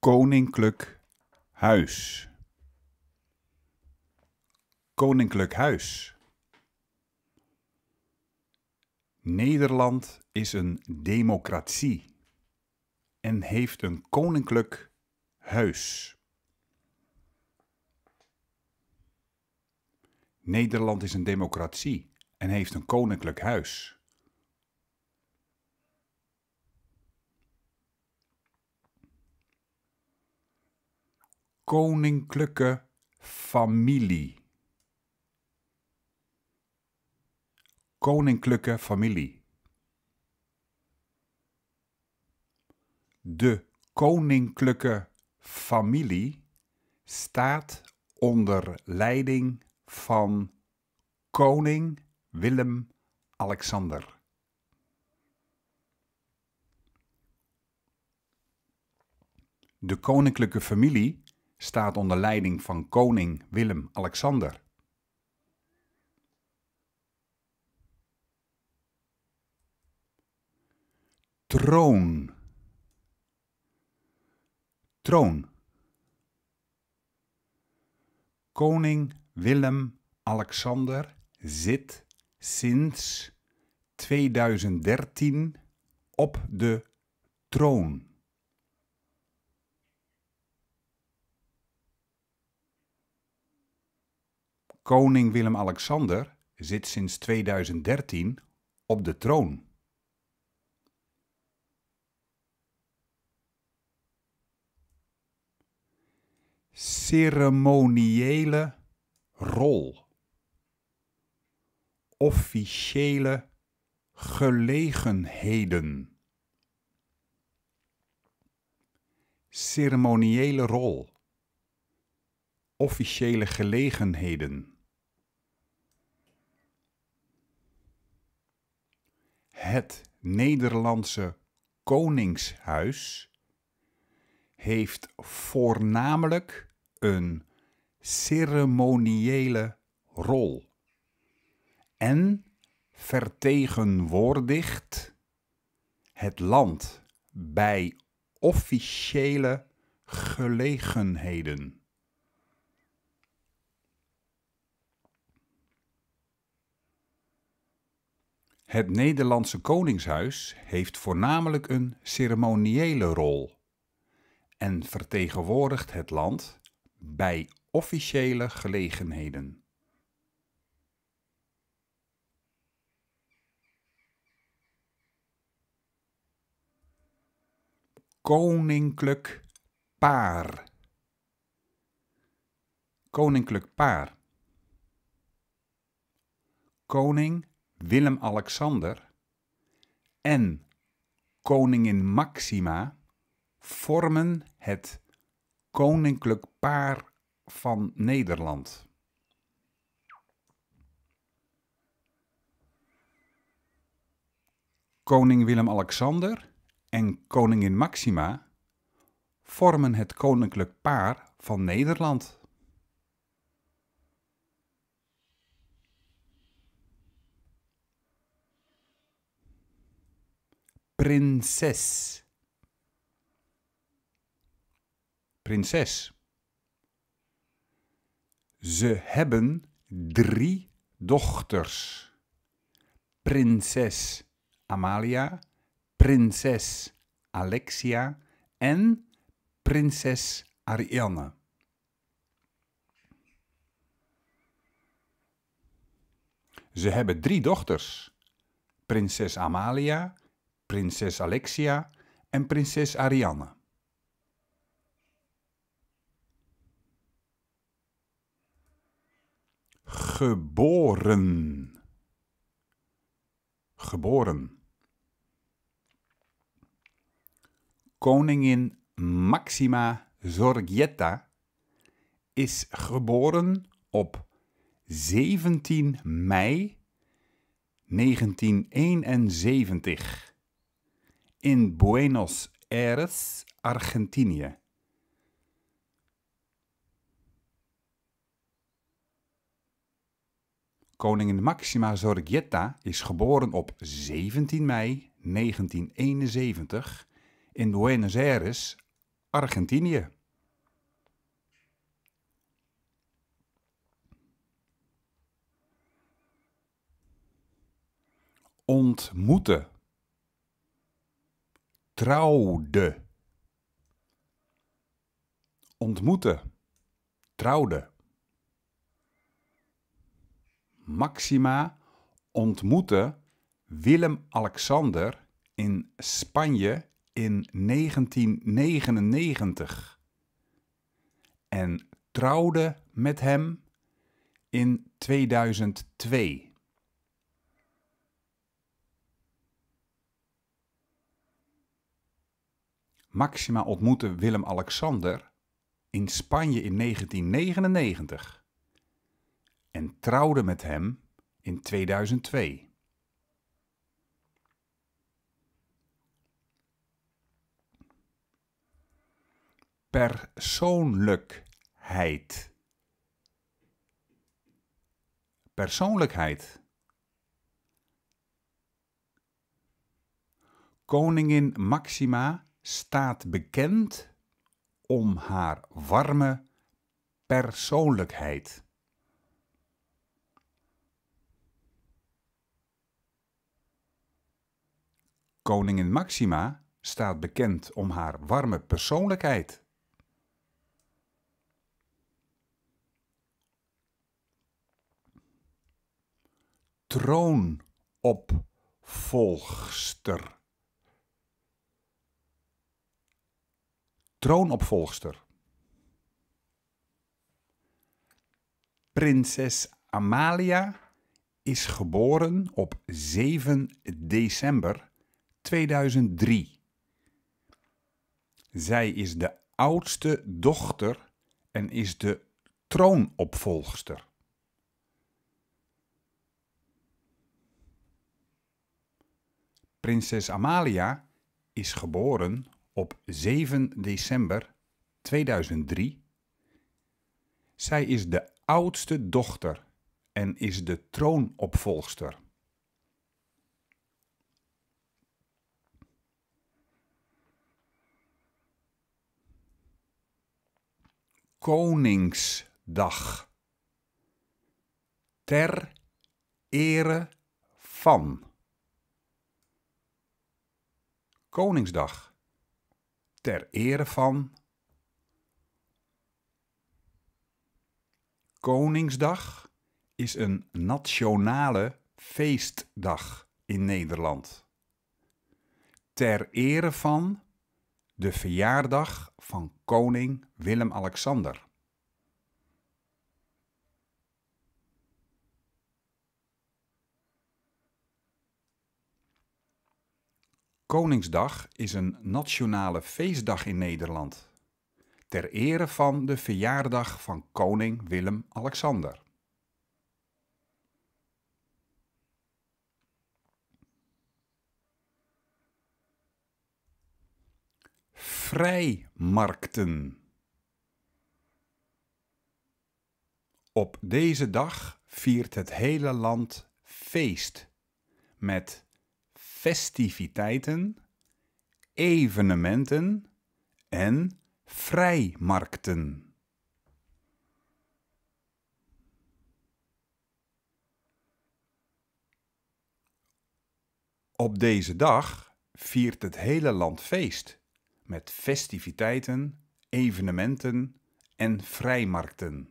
Koninklijk Huis. Koninklijk Huis. Nederland is een democratie en heeft een koninklijk huis. Nederland is een democratie en heeft een koninklijk huis. koninklijke familie. Koninklijke familie. De koninklijke familie staat onder leiding van koning Willem-Alexander. De koninklijke familie staat onder leiding van koning Willem-Alexander. Troon. Troon. Koning Willem-Alexander zit sinds 2013 op de troon. Koning Willem-Alexander zit sinds 2013 op de troon. Ceremoniële rol. Officiële gelegenheden. Ceremoniële rol. Officiële gelegenheden. Het Nederlandse Koningshuis heeft voornamelijk een ceremoniële rol en vertegenwoordigt het land bij officiële gelegenheden. Het Nederlandse Koningshuis heeft voornamelijk een ceremoniële rol en vertegenwoordigt het land bij officiële gelegenheden. Koninklijk paar. Koninklijk paar. Koning Willem-Alexander en koningin Maxima vormen het koninklijk paar van Nederland. Koning Willem-Alexander en koningin Maxima vormen het koninklijk paar van Nederland. Prinses. Prinses. Ze hebben drie dochters. Prinses Amalia, Prinses Alexia en Prinses Ariane. Ze hebben drie dochters: Prinses Amalia, prinses Alexia en prinses Ariane. Geboren. Geboren. Koningin Maxima Zorgietta is geboren op 17 mei 1971 in Buenos Aires, Argentinië. Koningin Maxima Zorgietta is geboren op 17 mei 1971 in Buenos Aires, Argentinië. Ontmoeten trouwde. Ontmoeten. Trouwde. Maxima ontmoette Willem-Alexander in Spanje in 1999 en trouwde met hem in 2002. Maxima ontmoette Willem-Alexander in Spanje in 1999 en trouwde met hem in 2002. Persoonlijkheid. Persoonlijkheid. Koningin Maxima staat bekend om haar warme persoonlijkheid. Koningin Maxima staat bekend om haar warme persoonlijkheid. Troonopvolgster. troonopvolgster. Prinses Amalia is geboren op 7 december 2003. Zij is de oudste dochter en is de troonopvolgster. Prinses Amalia is geboren op 7 december 2003. Zij is de oudste dochter en is de troonopvolgster. Koningsdag. Ter ere van. Koningsdag ter ere van Koningsdag is een nationale feestdag in Nederland. Ter ere van de verjaardag van koning Willem-Alexander. Koningsdag is een nationale feestdag in Nederland. Ter ere van de verjaardag van koning Willem-Alexander. Vrijmarkten. Op deze dag viert het hele land feest met festiviteiten, evenementen en vrijmarkten. Op deze dag viert het hele land feest met festiviteiten, evenementen en vrijmarkten.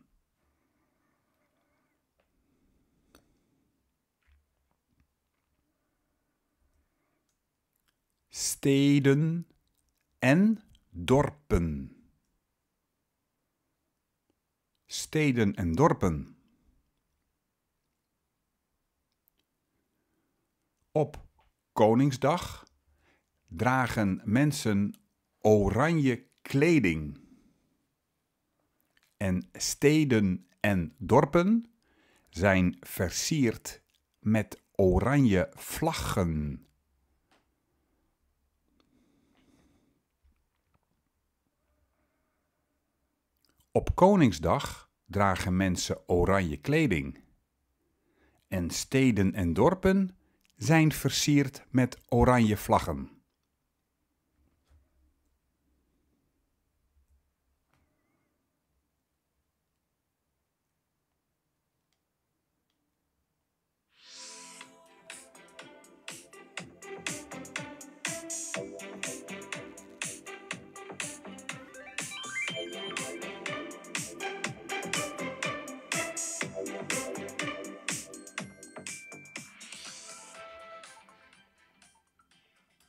steden en dorpen. Steden en dorpen. Op Koningsdag dragen mensen oranje kleding. En steden en dorpen zijn versierd met oranje vlaggen. Op Koningsdag dragen mensen oranje kleding. En steden en dorpen zijn versierd met oranje vlaggen.